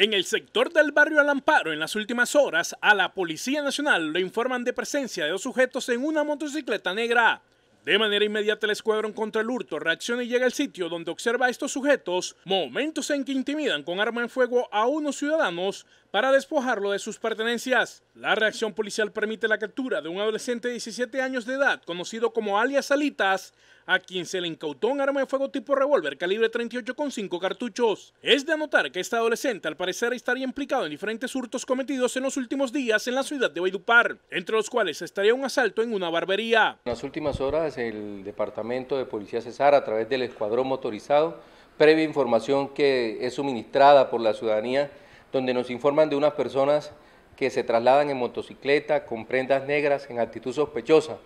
En el sector del barrio Alamparo, en las últimas horas, a la Policía Nacional le informan de presencia de dos sujetos en una motocicleta negra. De manera inmediata el escuadrón contra el hurto reacciona y llega al sitio donde observa a estos sujetos, momentos en que intimidan con arma en fuego a unos ciudadanos para despojarlo de sus pertenencias. La reacción policial permite la captura de un adolescente de 17 años de edad, conocido como alias Alitas, a quien se le incautó un arma de fuego tipo revólver calibre 38 con 5 cartuchos. Es de anotar que este adolescente al parecer estaría implicado en diferentes hurtos cometidos en los últimos días en la ciudad de Baidupar, entre los cuales estaría un asalto en una barbería. En las últimas horas el Departamento de Policía Cesar a través del Escuadrón Motorizado, previa información que es suministrada por la ciudadanía, donde nos informan de unas personas que se trasladan en motocicleta con prendas negras en actitud sospechosa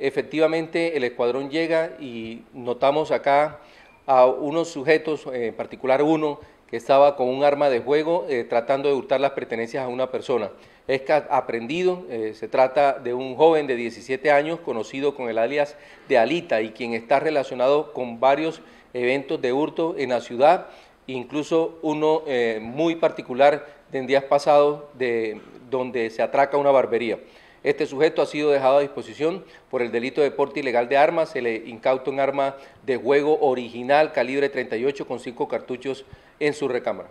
Efectivamente, el escuadrón llega y notamos acá a unos sujetos, eh, en particular uno, que estaba con un arma de juego eh, tratando de hurtar las pertenencias a una persona. Es aprendido, eh, se trata de un joven de 17 años conocido con el alias de Alita y quien está relacionado con varios eventos de hurto en la ciudad, incluso uno muy particular de en días pasados de, donde se atraca una barbería. Este sujeto ha sido dejado a disposición por el delito de porte ilegal de armas. Se le incauta un arma de juego original calibre 38 con cinco cartuchos en su recámara.